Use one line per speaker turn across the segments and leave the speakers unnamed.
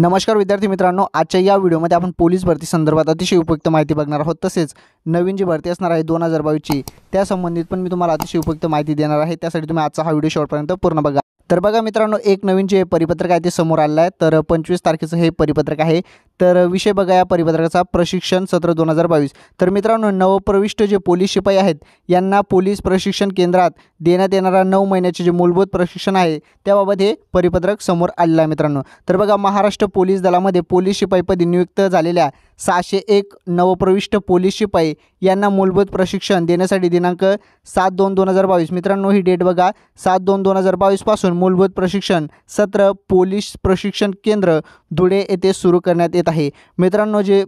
नमस्कार विद्यार्थी मित्रांनो आजच्या या व्हिडिओमध्ये आपण पोलीस भरती संदर्भात अतिशय उपयुक्त माहिती बघणार आहोत तसेच नवीन जी भरती असणार आहे दोन हजार बावीसची त्यासंबंधित पण मी तुम्हाला अतिशय उपयुक्त माहिती देणार आहे त्यासाठी तुम्ही आजचा हा व्हिडिओ शेवटपर्यंत पूर्ण बघा तर बघा मित्रांनो एक नवीन जे परिपत्रक आहे ते समोर आलेलं आहे तर पंचवीस तारखेचं हे परिपत्रक आहे तर विषय बघा या परिपत्रकाचा प्रशिक्षण सत्र दोन हजार बावीस तर मित्रांनो नवप्रविष्ट जे पोलीस शिपाई आहेत यांना पोलीस प्रशिक्षण केंद्रात देण्यात येणारा नऊ महिन्याचे जे मूलभूत प्रशिक्षण आहे त्याबाबत हे परिपत्रक समोर आलेलं आहे मित्रांनो तर बघा महाराष्ट्र पोलीस दलामध्ये पोलीस शिपाईपदी नियुक्त झालेल्या सहाशे एक नवप्रविष्ट पोलीस शिपाई यांना मूलभूत प्रशिक्षण देण्यासाठी दिनांक सात दोन दोन हजार बावीस मित्रांनो ही डेट बघा सात दोन दोन हजार बावीसपासून मूलभूत प्रशिक्षण सत्र पोलीस प्रशिक्षण केंद्र धुळे येथे सुरू करण्यात येत आहे मित्रांनो जे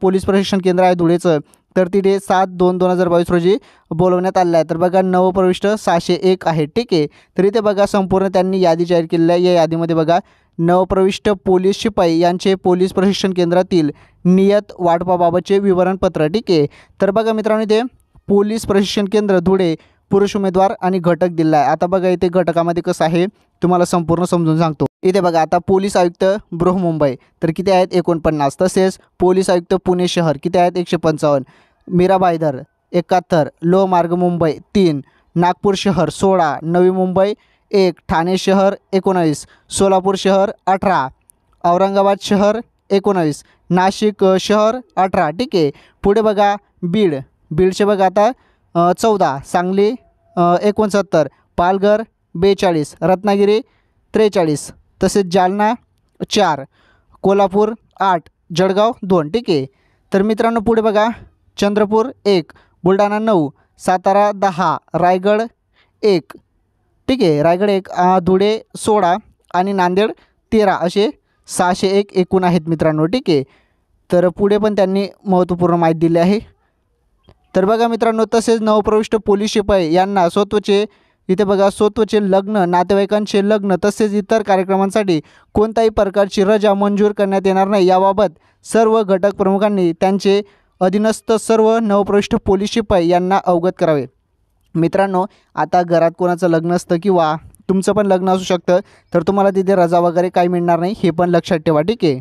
पोलीस प्रशिक्षण केंद्र आहे धुळेचं तर तिथे सात दोन दोन हजार बावीस रोजी बोलवण्यात आलं आहे तर बघा नवप्रविष्ट सहाशे एक आहे ठीक आहे तर इथे बघा संपूर्ण त्यांनी यादी जाहीर केलेली आहे या यादीमध्ये बघा नवप्रविष्ट पोलीस शिपाई यांचे पोलीस प्रशिक्षण केंद्रातील नियत वाटपाबाबतचे विवरणपत्र ठीक आहे तर बघा मित्रांनो इथे पोलीस प्रशिक्षण केंद्र धुळे पुरुष उमेदवार आणि घटक दिला आहे आता बघा इथे घटकामध्ये कसं आहे तुम्हाला संपूर्ण समजून सांगतो इथे बघा आता पोलीस आयुक्त बृहमुंबई तर किती आहेत एकोणपन्नास तसेच पोलीस आयुक्त पुणे शहर किती आहेत एकशे पंचावन्न मीराबायदर एकाहत्तर लोहमार्ग मुंबई तीन नागपूर शहर सोळा नवी मुंबई एक ठाणे शहर एकोणावीस सोलापूर शहर अठरा औरंगाबाद शहर एकोणावीस नाशिक शहर अठरा ठीक आहे पुढे बघा बीड बीडचे बघा आता चौदा सांगली एकोणसत्तर पालघर बेचाळीस रत्नागिरी त्रेचाळीस तसेच जालना चार कोल्हापूर आठ जळगाव दोन ठीक आहे तर मित्रांनो पुढे बघा चंद्रपूर एक बुलढाणा नऊ सातारा दहा रायगड एक ठीक आहे रायगड एक धुळे सोळा आणि नांदेड तेरा असे सहाशे एक एकूण आहेत मित्रांनो ठीक आहे तर पुढे पण त्यांनी महत्त्वपूर्ण माहिती दिली आहे तर बघा मित्रांनो तसेच नवप्रविष्ट पोलीस शिपाई यांना स्वतःचे इथे बघा स्वतःचे लग्न नातेवाईकांचे लग्न तसेच इतर कार्यक्रमांसाठी कोणत्याही प्रकारची रजा मंजूर करण्यात येणार नाही याबाबत सर्व घटक प्रमुखांनी त्यांचे अधीनस्थ सर्व नवप्रविष्ट पोलीस शिपाई यांना अवगत करावे मित्रांनो आता घरात कोणाचं लग्न असतं किंवा तुमचं पण लग्न असू शकतं तर तुम्हाला तिथे रजा वगैरे काही मिळणार नाही हे पण लक्षात ठेवा ठीक आहे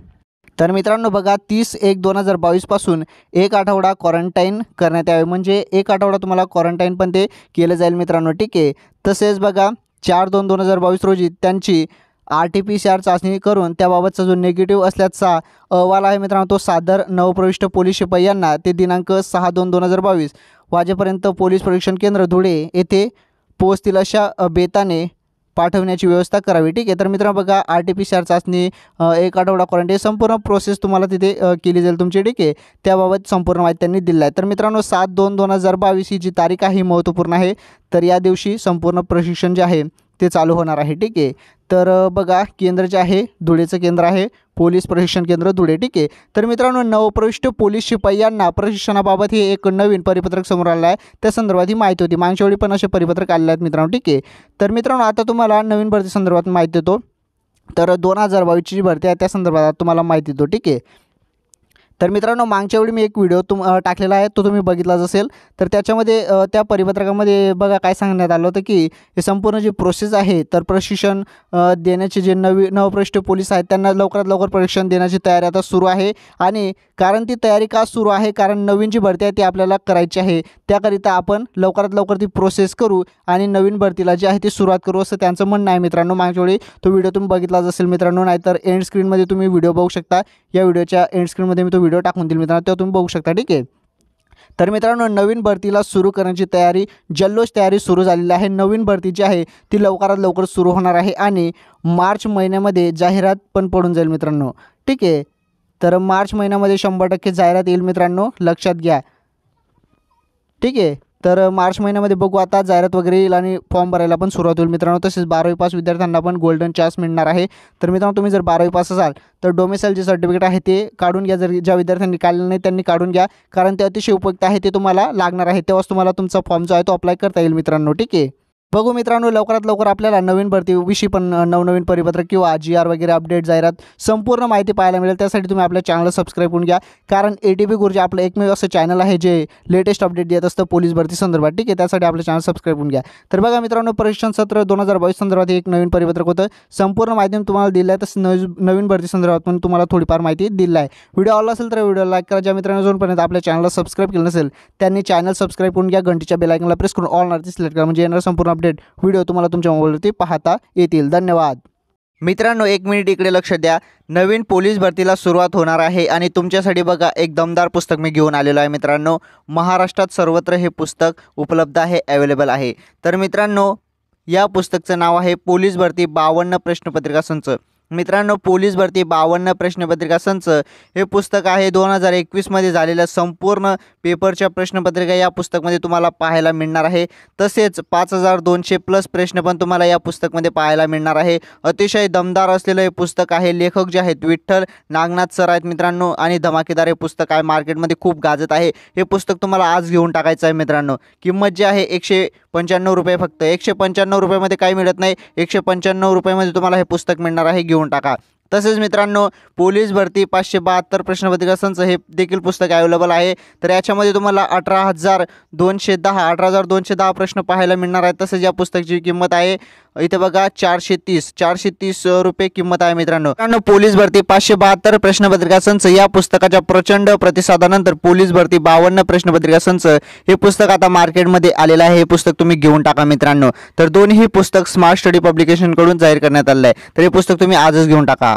तर मित्रांनो बघा तीस एक दोन हजार बावीसपासून एक आठवडा क्वारंटाईन करण्यात यावे म्हणजे एक आठवडा तुम्हाला क्वारंटाईन पण ते केलं जाईल मित्रांनो ठीक आहे तसेच बघा चार दोन दोन हजार बावीस रोजी त्यांची R T P C R चाचणी करून त्याबाबतचा जो निगेटिव्ह असल्याचा अहवाल आहे मित्रांनो तो सादर नवप्रविष्ट पोलीस शिपाई यांना ते दिनांक सहा दोन दोन हजार बावीस वाजेपर्यंत पोलीस प्रशिक्षण केंद्र धुळे येथे पोचतील अशा बेताने पाठवण्याची व्यवस्था करावी ठीक आहे तर मित्रांनो बघा R T P C R चाचणी एक आठवडा क्वारंटी संपूर्ण प्रोसेस तुम्हाला तिथे केली जाईल तुमची ठीक आहे त्याबाबत संपूर्ण माहिती त्यांनी दिली आहे तर मित्रांनो सात दोन दोन हजार बावीस ही जी तारीख आहे ही महत्त्वपूर्ण आहे तर या दिवशी संपूर्ण प्रशिक्षण जे आहे ते चालू होणार आहे ठीक आहे तर बघा केंद्र जे आहे धुळेचं केंद्र आहे पोलीस प्रशिक्षण केंद्र धुळे ठीक आहे तर मित्रांनो नवप्रविष्ट पोलीस शिपाई यांना प्रशिक्षणाबाबत हे एक नवीन परिपत्रक समोर आलं आहे त्या संदर्भात ही माहिती होती वेळी पण असे परिपत्रक आलेले आहेत मित्रांनो ठीक आहे तर मित्रांनो आता तुम्हाला नवीन भरती संदर्भात माहिती देतो तर दोन हजार बावीसची जी भरती आहे त्या संदर्भात तुम्हाला माहिती देतो ठीक आहे तर मित्रांनो मागच्या वेळी मी एक व्हिडिओ तुम टाकलेला आहे तो तुम्ही बघितलाच असेल तर त्याच्यामध्ये त्या परिपत्रकामध्ये बघा काय सांगण्यात आलं होतं की हे संपूर्ण जी प्रोसेस आहे तर प्रशिक्षण देण्याचे जे नवी नवप्रविष्ट पोलीस आहेत त्यांना लवकरात लवकर प्रशिक्षण देण्याची तयारी आता सुरू आहे आणि कारण ती तयारी का सुरू आहे कारण नवीन जी भरती आहे ती आपल्याला करायची आहे त्याकरिता आपण लवकरात लवकर ती प्रोसेस करू आणि नवीन भरतीला जी आहे ती सुरुवात करू असं त्यांचं म्हणणं आहे मित्रांनो मागच्या वेळी तो व्हिडिओ तुम्ही बघितलाच असेल मित्रांनो नाहीतर एंड एंडस्क्रीनमध्ये तुम्ही व्हिडिओ बघू शकता या व्हिडिओच्या एंड स्क्रीनमध्ये मी तो व्हिडिओ व्हिडिओ टाकून देईल मित्रांनो तेव्हा तुम्ही बघू शकता ठीक आहे तर मित्रांनो नवीन भरतीला सुरू करण्याची तयारी जल्लोष तयारी सुरू झालेली आहे नवीन भरती जी आहे ती लवकरात लवकर सुरू होणार आहे आणि मार्च महिन्यामध्ये जाहिरात पण पडून जाईल मित्रांनो ठीक आहे तर मार्च महिन्यामध्ये शंभर टक्के जाहिरात येईल मित्रांनो लक्षात घ्या ठीक आहे तर मार्च महिन्यामध्ये बघू आता जाहिरात वगैरे येईल आणि फॉर्म भरायला पण सुरुवात होईल मित्रांनो तसेच बारावी पास विद्यार्थ्यांना पण गोल्डन चान्स मिळणार आहे तर मित्रांनो तुम्ही जर बारावी पास असाल तर डोमेसाईल जे सर्टिफिकेट आहे ते काढून घ्या जर ज्या विद्यार्थ्यांनी काढलं नाही त्यांनी काढून घ्या कारण ते अतिशय उपयुक्त आहे ते तुम्हाला लागणार आहे तेव्हाच तुम्हाला तुमचा फॉर्म जो आहे तो अप्लाय करता येईल मित्रांनो ठीक आहे बघू मित्रांनो लवकरात लवकर आपल्याला नवीन भरतीविषयी पण नवनवीन परिपत्रक किंवा जी आर वगैरे अपडेट जाहिरात संपूर्ण माहिती पाहायला मिळेल त्यासाठी तुम्ही आपल्या चॅनलला सबस्क्राईब करून घ्या कारण ए टी पी गुरुजी आपलं एकमेव असं चॅनल आहे जे लेटेस्ट अपडेट देत असतं पोलीस भरती संदर्भात ठीक आहे त्यासाठी आपलं चॅनल सबस्क्राईब करून घ्या तर बघा मित्रांनो परीक्षण सत्र दोन हजार बावीस संदर्भात एक नवीन परिपत्रक होतं संपूर्ण माहिती तुम्हाला दिलं आहे तसं नवीन नवीन भरती संदर्भात पण तुम्हाला थोडीफार माहिती दिली आहे व्हिडिओ आला असेल तर व्हिडिओ लाईक करा ज्या मित्रांनो जोपर्यंत आपल्या चॅनलला सबस्क्राईब केलं नसेल त्यांनी चॅनल सबस्क्राईब करून घ्या घंटीच्या बेलायकनला प्रेस करून ऑल नर्ती सिलेक्ट करा म्हणजे येणार संपूर्ण अपडेट व्हिडिओ तुम्हाला तुमच्या मोबाईलवरती पाहता येतील धन्यवाद मित्रांनो एक मिनिट इकडे लक्ष द्या नवीन पोलीस भरतीला सुरुवात होणार आहे आणि तुमच्यासाठी बघा एक दमदार पुस्तक मी घेऊन आलेलो आहे मित्रांनो महाराष्ट्रात सर्वत्र हे पुस्तक उपलब्ध आहे अवेलेबल आहे तर मित्रांनो या पुस्तकचं नाव आहे पोलीस भरती बावन्न प्रश्नपत्रिका संच मित्रांनो पोलीस भरती बावन्न प्रश्नपत्रिका संच हे पुस्तक आहे दोन हजार एकवीसमध्ये झालेल्या संपूर्ण पेपरच्या प्रश्नपत्रिका या पुस्तकमध्ये तुम्हाला पाहायला मिळणार आहे तसेच पाच हजार दोनशे प्लस प्रश्न पण तुम्हाला या पुस्तकमध्ये पाहायला मिळणार आहे अतिशय दमदार असलेलं हे पुस्तक आहे लेखक जे आहेत विठ्ठल नागनाथ सर आहेत मित्रांनो आणि धमाकेदार हे पुस्तक आहे मार्केटमध्ये खूप गाजत आहे हे पुस्तक तुम्हाला आज घेऊन टाकायचं आहे मित्रांनो किंमत जी आहे एकशे पंच्याण्णव रुपये फक्त एकशे पंच्याण्णव रुपयामध्ये काही मिळत नाही एकशे पंच्याण्णव रुपयामध्ये तुम्हाला हे पुस्तक मिळणार आहे घेऊन टाका तसेच मित्रांनो पोलीस भरती पाचशे बहात्तर प्रश्नपत्रिका संच हे देखील पुस्तक अवेलेबल आहे तर याच्यामध्ये तुम्हाला अठरा हजार दोनशे दहा अठरा हजार दोनशे दहा प्रश्न पाहायला मिळणार आहे तसेच या पुस्तकाची किंमत आहे इथे बघा चारशे तीस चारशे तीस रुपये किंमत आहे मित्रांनो मित्रांनो पोलीस भरती पाचशे बहात्तर प्रश्नपत्रिका संच या पुस्तकाच्या प्रचंड प्रतिसादानंतर पोलीस भरती बावन्न प्रश्नपत्रिका संच हे पुस्तक आता मार्केटमध्ये आलेलं आहे हे पुस्तक तुम्ही घेऊन टाका मित्रांनो तर दोन्ही पुस्तक स्मार्ट स्टडी पब्लिकेशनकडून जाहीर करण्यात आलं आहे तर हे पुस्तक तुम्ही आजच घेऊन टाका